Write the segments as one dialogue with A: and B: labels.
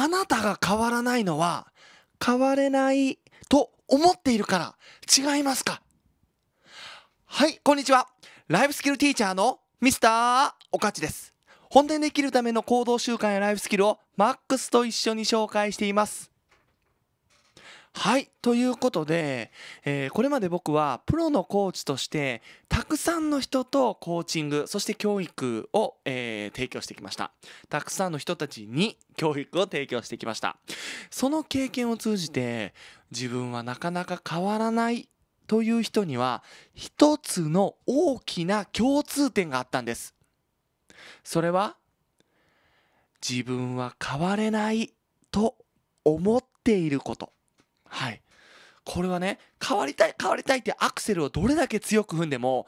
A: あなたが変わらないのは変われないと思っているから違いますかはいこんにちはライフスキルティーチャーのミスターおかちです本店で生きるための行動習慣やライフスキルをマックスと一緒に紹介していますはいということで、えー、これまで僕はプロのコーチとしてたくさんの人とコーチングそして教育を、えー、提供してきましたたくさんの人たちに 教育を提供してきましたその経験を通じて自分はなかなか変わらないという人には一つの大きな共通点があったんですそれは自分は変われないと思っていることはいこれはね変わりたい変わりたいってアクセルをどれだけ強く踏んでも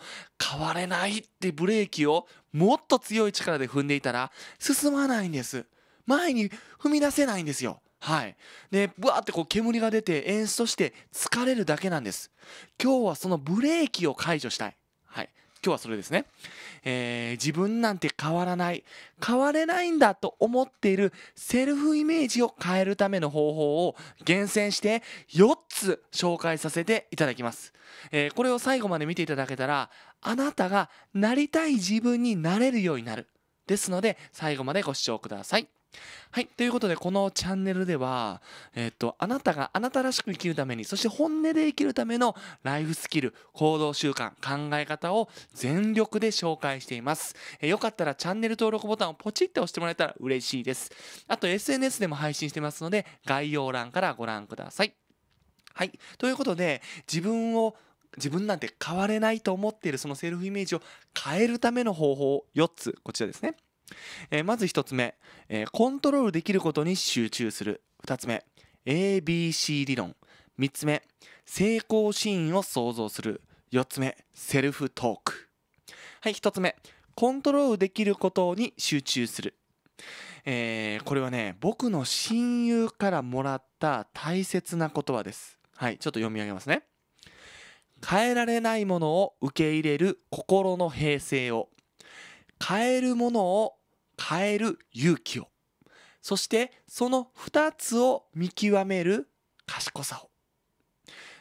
A: 変われないってブレーキをもっと強い力で踏んでいたら進まないんです前に踏み出せないんですよはい。で、ブワーってこう煙が出て演出として疲れるだけなんです。今日はそのブレーキを解除したい。今日はそれですね、えー、自分なんて変わらない変われないんだと思っているセルフイメージを変えるための方法を厳選して4つ紹介させていただきます、えー、これを最後まで見ていただけたらあなたがなりたい自分になれるようになるですので最後までご視聴くださいはい。ということで、このチャンネルでは、えっと、あなたがあなたらしく生きるために、そして本音で生きるためのライフスキル、行動習慣、考え方を全力で紹介しています。えよかったらチャンネル登録ボタンをポチッて押してもらえたら嬉しいです。あと、SNS でも配信してますので、概要欄からご覧ください。はい。ということで、自分を自分なんて変われないと思っているそのセルフイメージを変えるための方法4つこちらですねえー、まず1つ目、えー、コントロールできることに集中する2つ目 ABC 理論3つ目成功シーンを想像する4つ目セルフトークはい1つ目コントロールできることに集中する、えー、これはね僕の親友からもらった大切な言葉ですはいちょっと読み上げますね変えられないものを受け入れる心の平静を変えるものを変える勇気をそしてその2つを見極める賢さを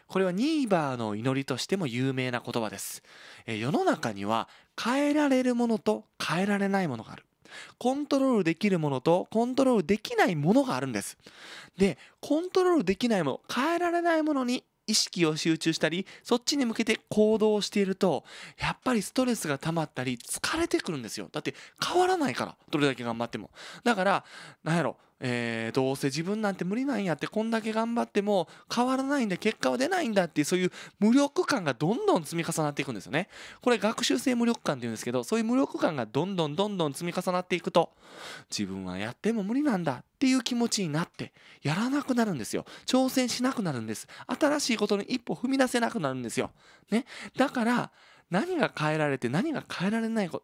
A: これはニーバーの祈りとしても有名な言葉です世の中には変えられるものと変えられないものがあるコントロールできるものとコントロールできないものがあるんですでコントロールできないもの変えられないものに意識を集中したりそっちに向けて行動しているとやっぱりストレスが溜まったり疲れてくるんですよだって変わらないからどれだけ頑張ってもだからなんやろえー、どうせ自分なんて無理なんやってこんだけ頑張っても変わらないんだ結果は出ないんだっていうそういう無力感がどんどん積み重なっていくんですよね。これ学習性無力感っていうんですけどそういう無力感がどんどんどんどん積み重なっていくと自分はやっても無理なんだっていう気持ちになってやらなくなるんですよ。挑戦しなくなるんです。新しいことに一歩踏み出せなくなるんですよ。ね。だから何が変えられて何が変えられないこ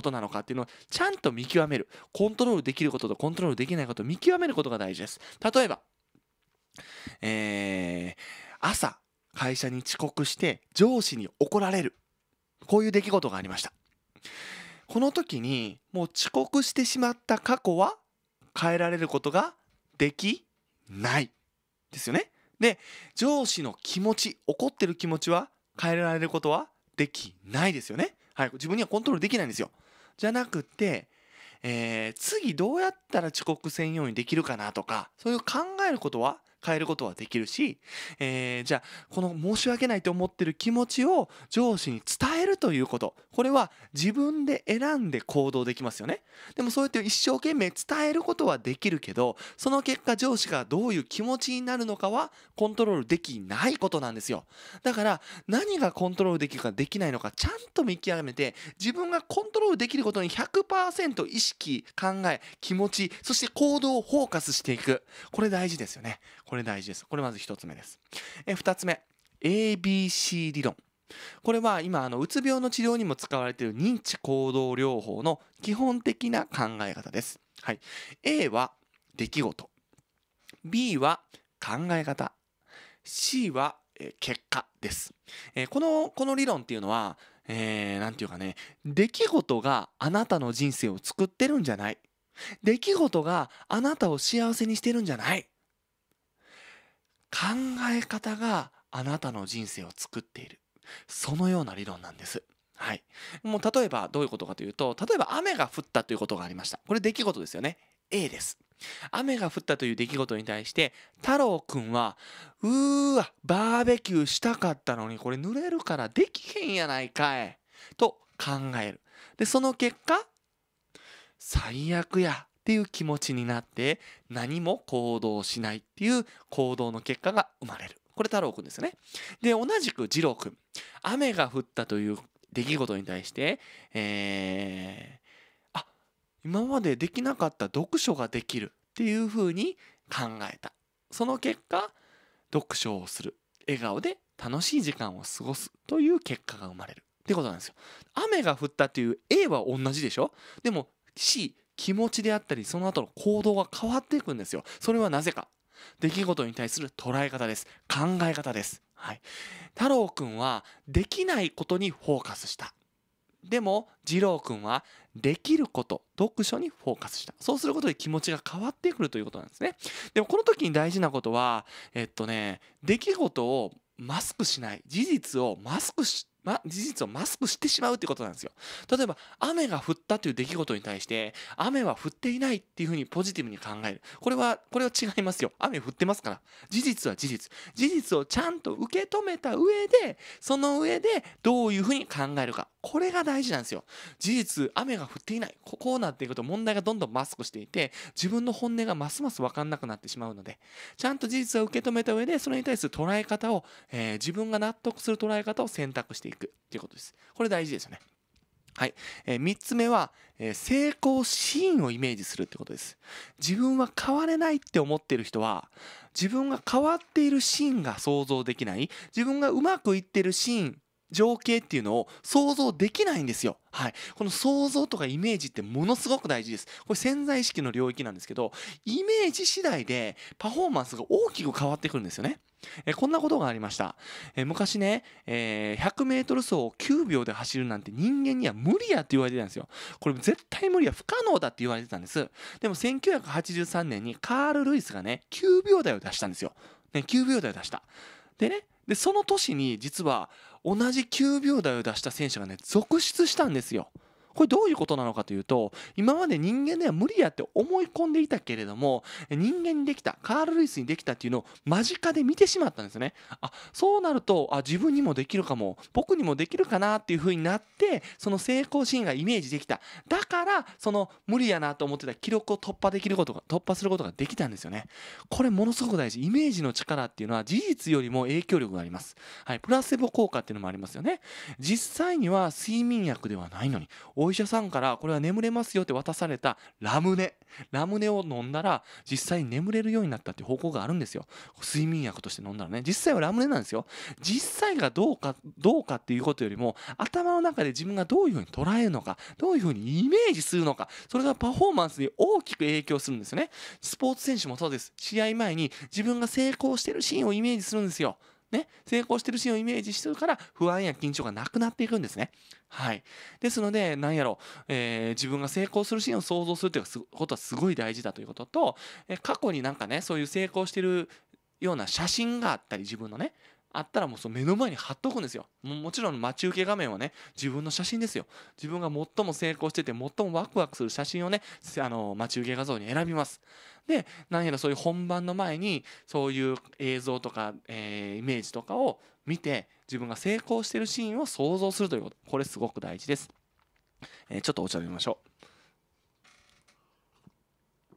A: となのかっていうのをちゃんと見極めるコントロールできることとコントロールできないことを見極めることが大事です例えばえー、朝会社に遅刻して上司に怒られるこういう出来事がありましたこの時にもう遅刻してしまった過去は変えられることができないですよねで上司の気持ち怒ってる気持ちは変えられることはできないですよね。はい、自分にはコントロールできないんですよ。じゃなくて、えー、次どうやったら遅刻専用にできるかなとか、そういう考えることは変えることはできるし、えー、じゃあ、この申し訳ないと思ってる気持ちを上司に伝るということこれは自分で選んで行動できますよねでもそうやって一生懸命伝えることはできるけどその結果上司がどういう気持ちになるのかはコントロールできないことなんですよだから何がコントロールできるかできないのかちゃんと見極めて自分がコントロールできることに100%意識考え気持ちそして行動をフォーカスしていくこれ大事ですよねこれ大事ですこれまず1つ目ですえ2つ目 ABC 理論これは今あのうつ病の治療にも使われている認知行動療法の基本的な考え方です。はい、A は出来事 B は考え方 C は結果です。えー、このこの理論っていうのは何、えー、て言うかね出来事があなたの人生を作ってるんじゃない出来事があなたを幸せにしてるんじゃない考え方があなたの人生を作っているそのような理論なんです。はい、もう例えばどういうことかというと例えば雨が降ったということがありましたこれ出来事ですよね A です雨が降ったという出来事に対して太郎くんはうーわバーベキューしたかったのにこれ濡れるからできへんやないかいと考えるでその結果最悪やっていう気持ちになって何も行動しないっていう行動の結果が生まれるこれ太郎くんですね。で、同じく二郎くん。雨が降ったという出来事に対して、えー、あ、今までできなかった読書ができるっていうふうに考えた。その結果、読書をする。笑顔で楽しい時間を過ごすという結果が生まれる。ってことなんですよ。雨が降ったっていう A は同じでしょでも C、気持ちであったりその後の行動が変わっていくんですよ。それはなぜか。出来事に対する捉え方です考え方です、はい、太郎くんはできないことにフォーカスしたでも次郎くんはできること読書にフォーカスしたそうすることで気持ちが変わってくるということなんですねでもこの時に大事なことはえっとね出来事をマスクしない事実をマスクしま、事実をマスクしてしまうってことなんですよ。例えば、雨が降ったという出来事に対して、雨は降っていないっていうふうにポジティブに考える。これは、これは違いますよ。雨降ってますから。事実は事実。事実をちゃんと受け止めた上で、その上でどういうふうに考えるか。これが大事なんですよ。事実、雨が降っていない。こうなっていくと問題がどんどんマスクしていて、自分の本音がますます分かんなくなってしまうので、ちゃんと事実を受け止めた上で、それに対する捉え方を、えー、自分が納得する捉え方を選択していくということです。これ大事ですよね。はい。えー、3つ目は、えー、成功シーンをイメージするってことです。自分は変われないって思ってる人は、自分が変わっているシーンが想像できない、自分がうまくいってるシーン情景っていうのを想像できないんですよ。はい、この想像とかイメージってものすごく大事です。これ潜在意識の領域なんですけど、イメージ次第でパフォーマンスが大きく変わってくるんですよね。えこんなことがありました。え昔ね、えー、100 m 走を9秒で走るなんて人間には無理やって言われてたんですよ。これ絶対無理や、不可能だって言われてたんです。でも1983年にカール・ルイスがね、9秒台を出したんですよ。ね、9秒台を出した。でね、で、その年に実は、同じ9秒台を出した選手がね続出したんですよ。これどういうことなのかというと今まで人間では無理やって思い込んでいたけれども人間にできたカール・ルイスにできたっていうのを間近で見てしまったんですねあそうなるとあ自分にもできるかも僕にもできるかなっていうふうになってその成功シーンがイメージできただからその無理やなと思ってた記録を突破できることが突破することができたんですよねこれものすごく大事イメージの力っていうのは事実よりも影響力があります、はい、プラセボ効果っていうのもありますよね実際には睡眠薬ではないのにお医者さんからこれは眠れますよって渡されたラムネラムネを飲んだら実際に眠れるようになったっていう方向があるんですよ睡眠薬として飲んだらね実際はラムネなんですよ実際がどうかどうかっていうことよりも頭の中で自分がどういうふうに捉えるのかどういうふうにイメージするのかそれがパフォーマンスに大きく影響するんですよねスポーツ選手もそうです試合前に自分が成功してるシーンをイメージするんですよね、成功してるシーンをイメージしてるから不安や緊張がなくなっていくんですね。はい。ですので、なんやろう、えー、自分が成功するシーンを想像するということはすごい大事だということと、え過去になんかね、そういう成功してるような写真があったり自分のねあったらもうその目の前に貼っとくんですよももちろん待ち受け画面はね自分の写真ですよ自分が最も成功してて最もワクワクする写真をねあの待ち受け画像に選びますで何やらそういう本番の前にそういう映像とか、えー、イメージとかを見て自分が成功してるシーンを想像するということこれすごく大事です、えー、ちょっとお茶飲みましょう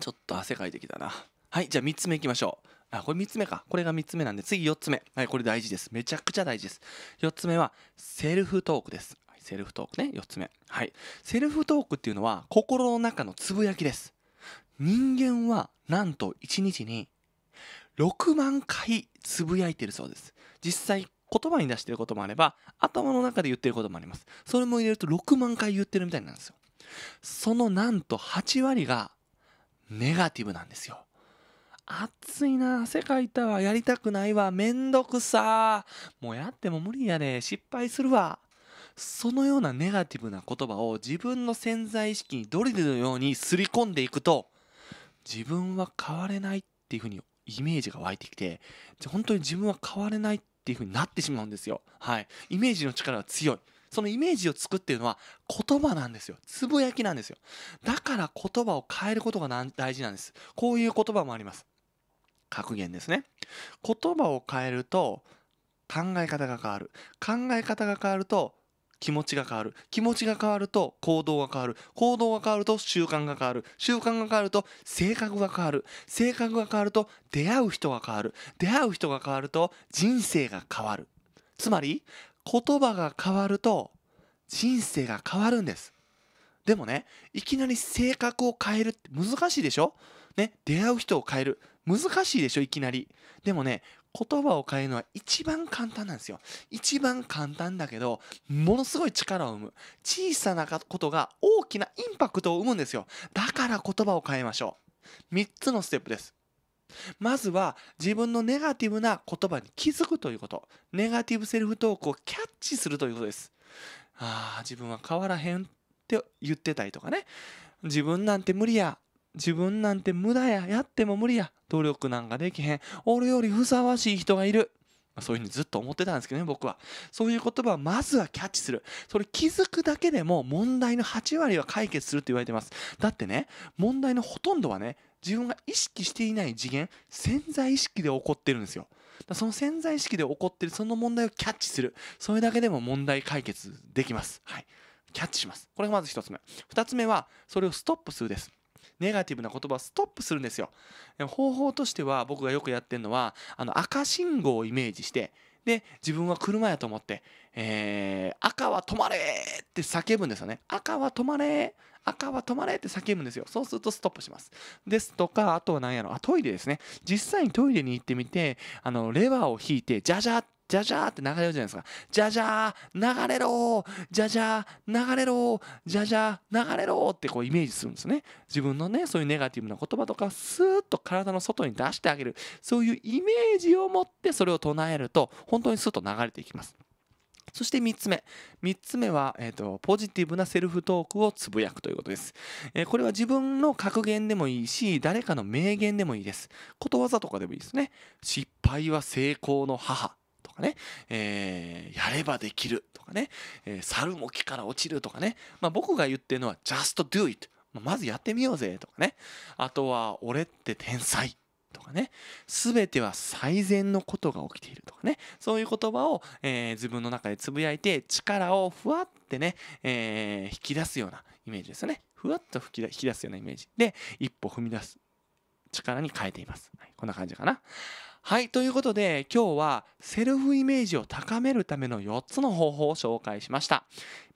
A: ちょっと汗かいてきたなはいじゃあ3つ目いきましょうあこれ3つ目かこれが3つ目なんで次4つ目はいこれ大事ですめちゃくちゃ大事です4つ目はセルフトークですセルフトークね4つ目はいセルフトークっていうのは心の中のつぶやきです人間はなんと1日に6万回つぶやいてるそうです実際言葉に出してることもあれば頭の中で言ってることもありますそれも入れると6万回言ってるみたいなんですよそのなんと8割がネガティブなんですよ暑いな、汗かいたわ、やりたくないわ、めんどくさもうやっても無理やで、失敗するわ。そのようなネガティブな言葉を自分の潜在意識にドリルのようにすり込んでいくと、自分は変われないっていうふうにイメージが湧いてきて、本当に自分は変われないっていうふうになってしまうんですよ。はい。イメージの力は強い。そのイメージを作っているのは言葉なんですよ。つぶやきなんですよ。だから言葉を変えることが大事なんです。こういう言葉もあります。格言ですね言葉を変えると考え方が変わる考え方が変わると気持ちが変わる気持ちが変わると行動が変わる行動が変わると習慣が変わる習慣が変わると性格が変わる性格が変わると出会う人が変わる出会う人が変わると人生が変わるつまり言葉が変わると人生が変わるんですでもねいきなり性格を変えるって難しいでしょね出会う人を変える難しいでしょいきなりでもね言葉を変えるのは一番簡単なんですよ一番簡単だけどものすごい力を生む小さなことが大きなインパクトを生むんですよだから言葉を変えましょう3つのステップですまずは自分のネガティブな言葉に気づくということネガティブセルフトークをキャッチするということですああ自分は変わらへんって言ってたりとかね自分なんて無理や自分なんて無駄ややっても無理や努力なんかできへん俺よりふさわしい人がいるそういうふうにずっと思ってたんですけどね僕はそういう言葉をまずはキャッチするそれ気づくだけでも問題の8割は解決すると言われてますだってね問題のほとんどはね自分が意識していない次元潜在意識で起こってるんですよその潜在意識で起こってるその問題をキャッチするそれだけでも問題解決できますはいキャッチしますこれがまず1つ目2つ目はそれをストップするですネガティブな言葉をストップするんですよ。方法としては僕がよくやってるのはあの赤信号をイメージしてで自分は車やと思って、えー、赤は止まれって叫ぶんですよね赤は止まれ赤は止まれって叫ぶんですよそうするとストップしますですとかあとは何やろあトイレですね実際にトイレに行ってみてあのレバーを引いてジャジャっじゃじゃーって流れるじゃないですか。じゃじゃー流れろーじゃじゃー流れろーじゃじゃー流れろーってこうイメージするんですね。自分のね、そういうネガティブな言葉とか、スーッと体の外に出してあげる。そういうイメージを持ってそれを唱えると、本当にスーッと流れていきます。そして3つ目。3つ目は、えーとポジティブなセルフトークをつぶやくということです、えー、これは自分の格言でもいいし、誰かの名言でもいいです。ことわざとかでもいいですね。失敗は成功の母。とかね、えー、やればできるとかね、えー、猿も木から落ちるとかね、まあ、僕が言ってるのは just do it まずやってみようぜとかねあとは俺って天才とかね全ては最善のことが起きているとかねそういう言葉を、えー、自分の中でつぶやいて力をふわってね、えー、引き出すようなイメージですよねふわっと引き出すようなイメージで一歩踏み出す力に変えています、はい、こんな感じかなはい、ということで今日はセルフイメージを高めるための4つの方法を紹介しました。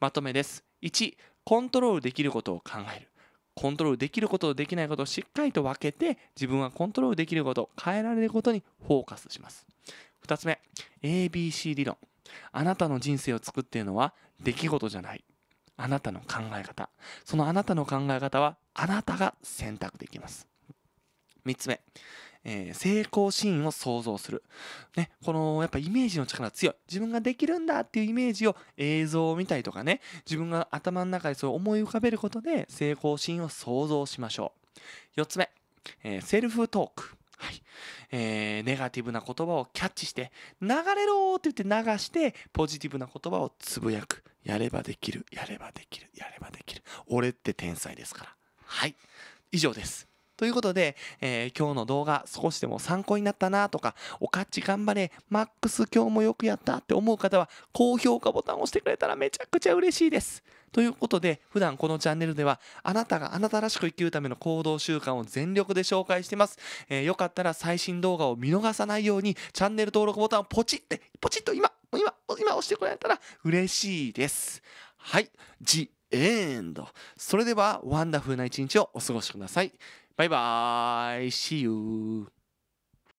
A: まとめです。1、コントロールできることを考える。コントロールできることとできないことをしっかりと分けて自分はコントロールできること変えられることにフォーカスします。2つ目 ABC 理論あなたの人生を作っているのは出来事じゃないあなたの考え方そのあなたの考え方はあなたが選択できます3つ目えー、成功シーンを想像する。ね、このやっぱイメージの力強い。自分ができるんだっていうイメージを映像を見たりとかね、自分が頭の中でそれを思い浮かべることで成功シーンを想像しましょう。4つ目、えー、セルフトーク。はいえー、ネガティブな言葉をキャッチして流れろーって言って流してポジティブな言葉をつぶやくやればできるやればできるやればできる俺って天才ですからはい以上ですということで、えー、今日の動画少しでも参考になったなとか、おかっち頑張れ、マックス今日もよくやったって思う方は、高評価ボタンを押してくれたらめちゃくちゃ嬉しいです。ということで、普段このチャンネルでは、あなたがあなたらしく生きるための行動習慣を全力で紹介してます。えー、よかったら最新動画を見逃さないように、チャンネル登録ボタンをポチって、ポチッと今、今、今押してくれたら嬉しいです。はい、ジエンド。それでは、ワンダフルな一日をお過ごしください。バイバイ !See you!